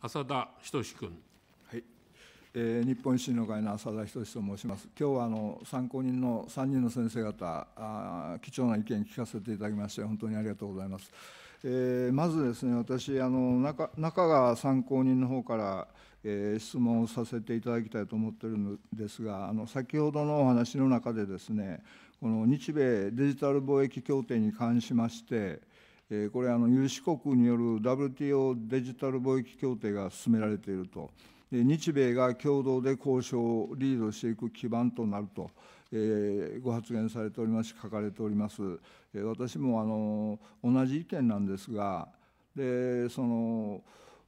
浅田仁君。はいえー、日本維新の会の浅田仁と申します。今日はあの参考人の3人の先生方あ、貴重な意見聞かせていただきまして、本当にありがとうございます。えー、まずですね、私あの中、中川参考人の方から、えー、質問をさせていただきたいと思ってるのですが、あの先ほどのお話の中でですね、この日米デジタル貿易協定に関しまして、これあの有志国による WTO デジタル貿易協定が進められていると、日米が共同で交渉をリードしていく基盤となると、えご発言されておりますし、書かれております、え私もあの同じ意見なんですが、でその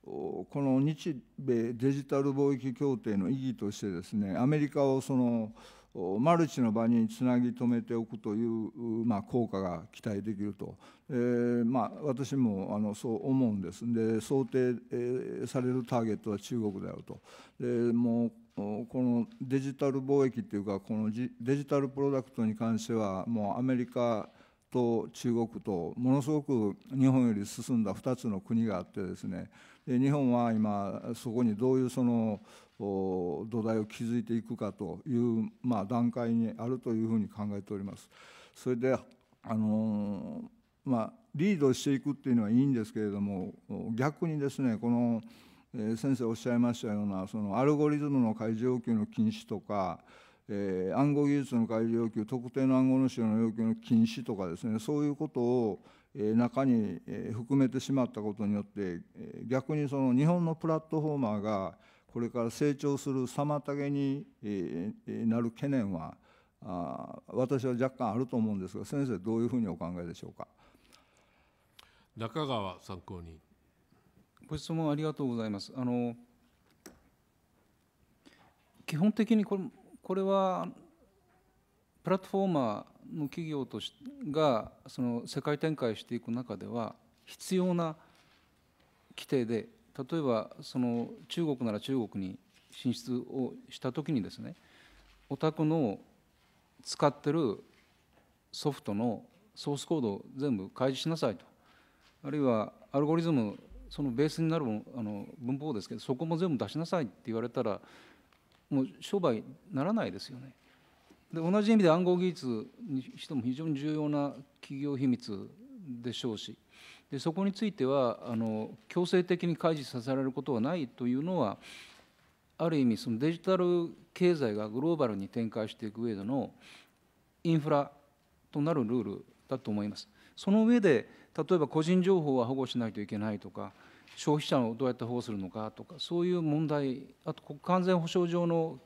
この日米デジタル貿易協定の意義としてですね、アメリカをその、マルチの場につなぎ止めておくという、まあ、効果が期待できると、えー、まあ、私もあのそう思うんですで想定、されるターゲットは中国であるとでもうこのデジタル貿易っていうかこのデジタルプロダクトに関してはもうアメリカと中国とものすごく日本より進んだ2つの国があってですねで日本は今そこにどういうその土台を築いていくかという、まあ、段階にあるというふうに考えております。それであのまあ、リードしていくっていうのはいいんですけれども逆にですねこの、先生おっしゃいましたようなそのアルゴリズムの開示要求の禁止とか、えー、暗号技術の開示要求特定の暗号の使用の要求の禁止とかですねそういうことを中に含めてしまったことによって逆にその日本のプラットフォーマーがこれから成長する妨げになる懸念は私は若干あると思うんですが先生どういうふうにお考えでしょうか中川参考人ご質問ありがとうございますあの基本的にこれこれはプラットフォーマーの企業としがその世界展開していく中では必要な規定で例えばその中国なら中国に進出をした時にですねお宅の使ってるソフトのソースコードを全部開示しなさいとあるいはアルゴリズムそのベースになるあの文法ですけどそこも全部出しなさいって言われたらもう商売ならないですよね。で同じ意味で暗号技術にしても非常に重要な企業秘密でしょうしでそこについてはあの強制的に開示させられることはないというのはある意味そのデジタル経済がグローバルに展開していく上でのインフラとなるルールだと思います。その上で例えば個人情報は保護しないといけないとか消費者をどうやって保護するのかとかそういう問題あと国家安全保障上の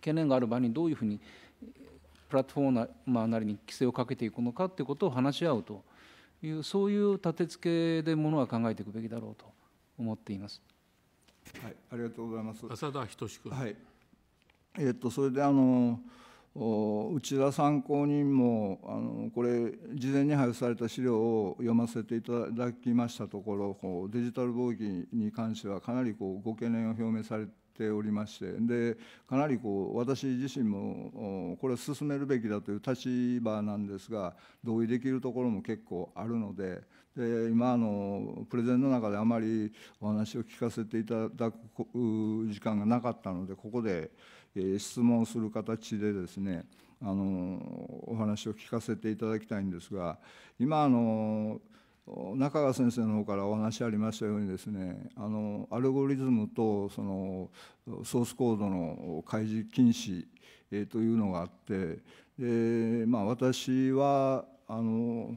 懸念がある場合にどういうふうにプラットフォーマーなりに規制をかけていくのかということを話し合うというそういう立て付けでものは考えていくべきだろうと思っています。はい、ありがとうございます。浅田仁君。はい。えっとそれであの内田参考人もあのこれ事前に配布された資料を読ませていただきましたところこうデジタル貿易に関してはかなりこうご懸念を表明されしておりましてでかなりこう私自身もこれを進めるべきだという立場なんですが同意できるところも結構あるのでで今あのプレゼンの中であまりお話を聞かせていただく時間がなかったのでここで質問する形でですねあのお話を聞かせていただきたいんですが今あの中川先生の方からお話ありましたようにですねあのアルゴリズムとそのソースコードの開示禁止、えというのがあってで、まあ、私はあの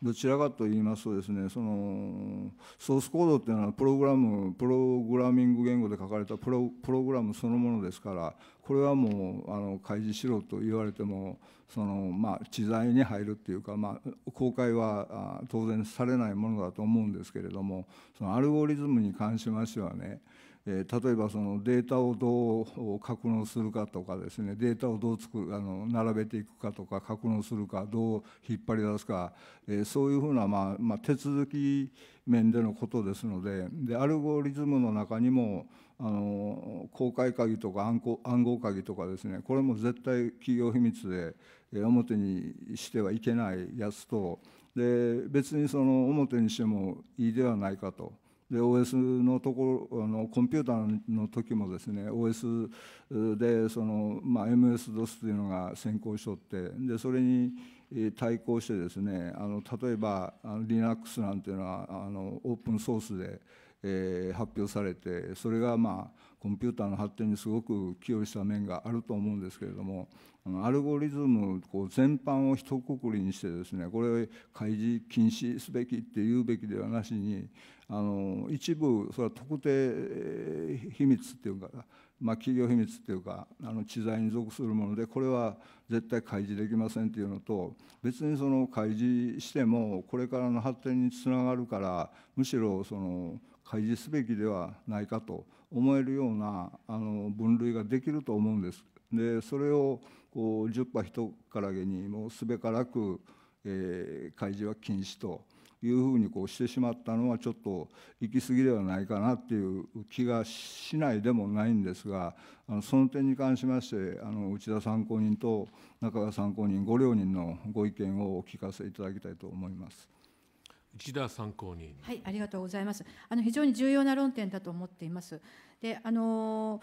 どちらかと言いますとですねそのソースコードっていうのはプログラムプログラミング言語で書かれたプロプログラムそのものですからこれはもうあの開示しろと言われてもそのまあ知財に入るっていうか、まあ、公開は当然されないものだと思うんですけれどもそのアルゴリズムに関しましてはねえ例えばそのデータをどう格納するかとかですねデータをどう作るあの並べていくかとか格納するかどう引っ張り出すか、えそういうふうな、まあ、まあ、手続き面でのことですのででアルゴリズムの中にもあの公開鍵とか暗号暗号鍵とかですねこれも絶対企業秘密で、え表にしてはいけないやつとで別にその表にしてもいいではないかと。で OS のところあのコンピューターの時もですね OS でその、まあ、MS-DOS というのが先行しとってでそれに対抗してですねあの例えばあの Linux なんていうのはあのオープンソースで、えー、発表されてそれがまあコンピューターの発展にすごく寄与した面があると思うんですけれどもあのアルゴリズムこう全般を一括りにしてですねこれ開示禁止すべきって言うべきではなしにあの一部それは特定秘密っていうかまあ、企業秘密っていうかあの知財に属するものでこれは絶対開示できませんっていうのと別にその開示してもこれからの発展につながるからむしろその開示すべきではないかと思えるようなあの分類ができると思うんです。でそれをこう10羽1からげにもうすべからく、えー、開示は禁止というふうにこうしてしまったのはちょっと行き過ぎではないかなっていう気がしないでもないんですがあのその点に関しましてあの内田参考人と中川参考人ご両人のご意見をお聞かせいただきたいと思います。内田参考人。はい、ありがとうございます。あの非常に重要な論点だと思っています。で、あの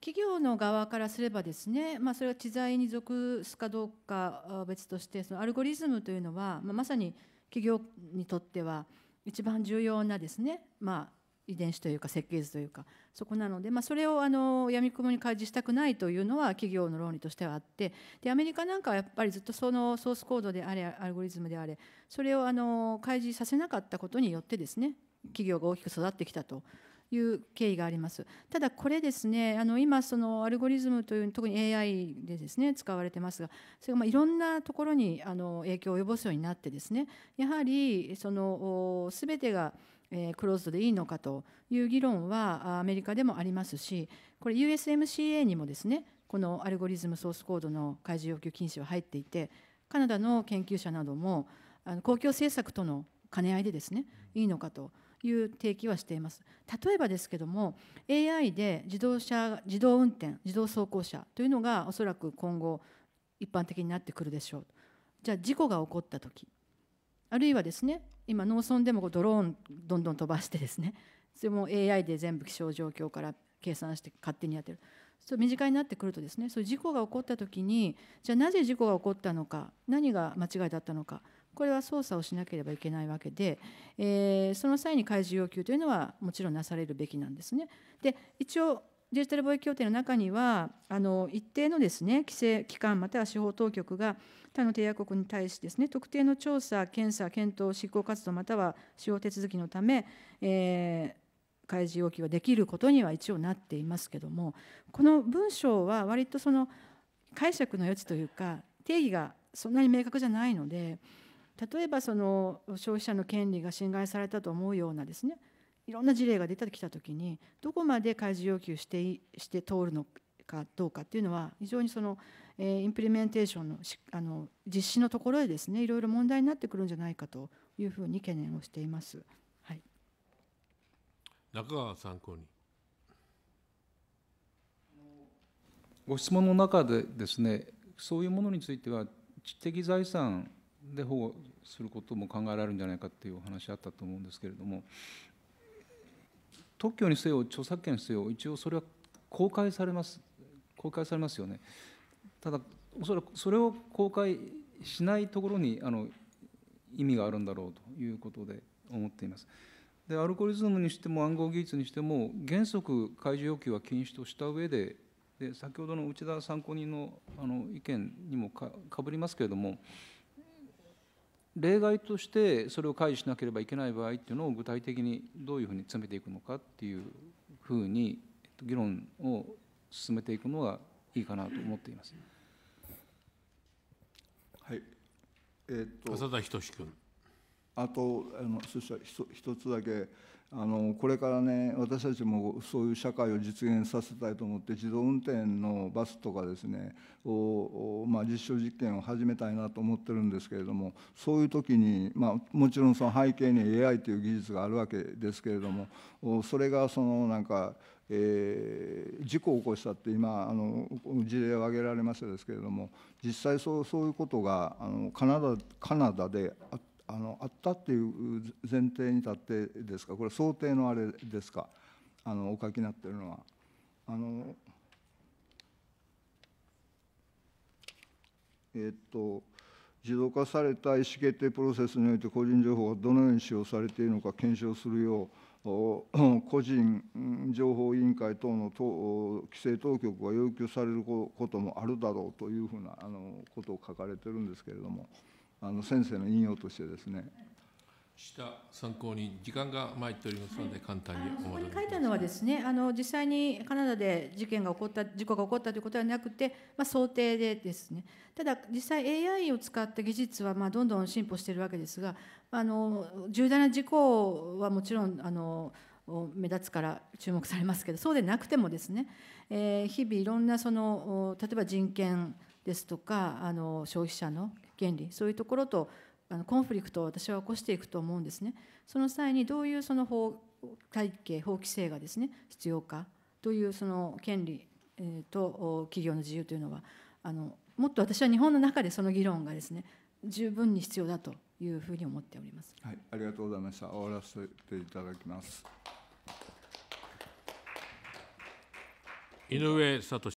企業の側からすればですね、まあ、それは知財に属すかどうか別としてそのアルゴリズムというのは、まあ、まさに企業にとっては一番重要なですね、まあ、遺伝子というか設計図というかそこなので、まあ、それをあの闇雲に開示したくないというのは企業の論理としてはあってでアメリカなんかはやっぱりずっとそのソースコードであれアルゴリズムであれそれをあの開示させなかったことによってですね企業が大きく育ってきたという経緯がありますただこれですねあの今そのアルゴリズムという特に AI でですね使われてますがそれがまあいろんなところにあの影響を及ぼすようになってですねやはりその全てがクローズドでいいのかという議論はアメリカでもありますしこれ USMCA にもですねこのアルゴリズムソースコードの開示要求禁止は入っていてカナダの研究者なども公共政策との兼ね合いでですねいいのかという提起はしています例えばですけども AI で自動車自動運転自動走行車というのがおそらく今後一般的になってくるでしょうじゃあ事故が起こった時あるいはですね今農村でもドローンどんどん飛ばしてですね それも AI で全部気象状況から計算して勝手にやってるそう身近になってくるとですねそういう事故が起こった時にじゃあなぜ事故が起こったのか何が間違いだったのかこれは捜査をしなければいけないわけで、えー、その際に開示要求というのはもちろんなされるべきなんですね。で一応デジタル貿易協定の中には、あの一定のですね規制機関または司法当局が他の締約国に対しですね特定の調査、検査、検討、執行活動または司法手続きのため、えー、開示要求ができることには一応なっていますけども、この文章は割とその解釈の余地というか定義がそんなに明確じゃないので。例えばその消費者の権利が侵害されたと思うようなですねいろんな事例が出てきた時にどこまで開示要求してして通るのかどうかっていうのは非常にその、えー、インプリメンテーションのあの実施のところでですねいろいろ問題になってくるんじゃないかというふうに懸念をしています。はい、中川参考にご質問の中でですねそういうものについては知的財産で保護することも考えられるんじゃないかっていうお話あったと思うんですけれども特許にせよ、著作権にせよ、一応それは公開されます、公開されますよね。ただ、おそらくそれを公開しないところにあの意味があるんだろうということで思っています。でアルゴリズムにしても暗号技術にしても原則開示要求は禁止とした上でで先ほどの内田参考人のあの意見にもかぶりますけれども例外としてそれを開示しなければいけない場合っていうのを具体的にどういうふうに詰めていくのかっていうふうに議論を進めていくのがいいかなと思っています。はい。えー、っと浅田仁君。あとあのそしたら一つだけ。あのこれからね私たちもそういう社会を実現させたいと思って自動運転のバスとかですねを、まあ、実証実験を始めたいなと思ってるんですけれどもそういう時に、まあ、もちろんその背景に AI という技術があるわけですけれどもそれがそのなんかえー、事故を起こしたって今あの事例を挙げられましたですけれども実際そうそういうことがあのカナダカナダであっあのあったっていう前提に立ってですかこれ想定のあれですかあのお書きになってるのは。あのえっと自動化された意思決定プロセスにおいて個人情報がどのように使用されているのか検証するよう個人情報委員会等の規制当局が要求されることもあるだろうというふうなあのことを書かれてるんですけれども。あの先生の引用としてですね。した参考に時間が参っておりますので、簡単におい、りこに書いたのはですね、あの実際にカナダで事件が起こった事故が起こったということはなくて、まあ、想定でですね。ただ実際 AI を使った技術はまあどんどん進歩しているわけですが、あの重大な事故はもちろんあの目立つから注目されますけど、そうでなくてもですね、えー、日々いろんなその例えば人権ですとかあの消費者の原理そういうところとあのコンフリクトを私は起こしていくと思うんですね。その際にどういうその法体系法規制がですね必要かというその権利、えと企業の自由というのはあのもっと私は日本の中でその議論がですね十分に必要だというふうに思っております。はい、ありがとうございました。終わらせていただきます。井上聡。